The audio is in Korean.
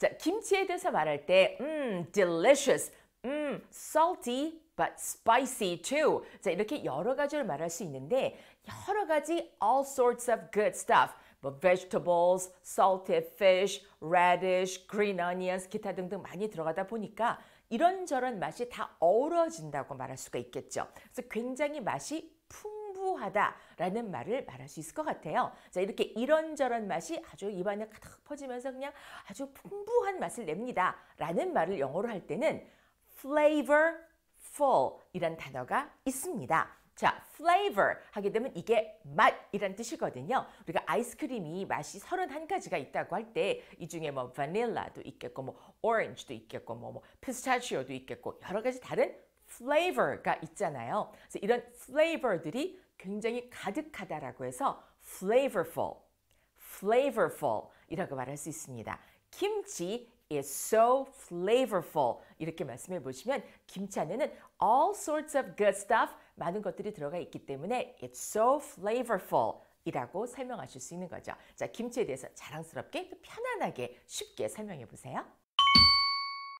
자, 김치에 대해서 말할 때 음, delicious, 음, salty, but spicy too. 자, 이렇게 여러 가지를 말할 수 있는데 여러 가지 all sorts of good stuff. 뭐 vegetables, salted fish, radish, green onions 기타 등등 많이 들어가다 보니까 이런저런 맛이 다 어우러진다고 말할 수가 있겠죠. 그래서 굉장히 맛이 풍 고소하다라는 말을 말할 수 있을 것 같아요. 자, 이렇게 이런저런 맛이 아주 입안에 가득 퍼지면서 그냥 아주 풍부한 맛을 냅니다. 라는 말을 영어로 할 때는 flavorful 이란 단어가 있습니다. 자, flavor 하게 되면 이게 맛이란 뜻이거든요. 우리가 아이스크림이 맛이 31가지가 있다고 할 때 이 중에 뭐 바닐라도 있겠고 뭐 o r a n g e 도 있겠고 뭐, 뭐 피스타치오도 뭐 있겠고 여러 가지 다른 flavor가 있잖아요. 그래서 이런 flavor들이 굉장히 가득하다라고 해서 flavorful, flavorful 이라고 말할 수 있습니다. 김치 is so flavorful 이렇게 말씀해 보시면 김치 안에는 all sorts of good stuff 많은 것들이 들어가 있기 때문에 it's so flavorful 이라고 설명하실 수 있는 거죠. 자, 김치에 대해서 자랑스럽게 또 편안하게 쉽게 설명해 보세요.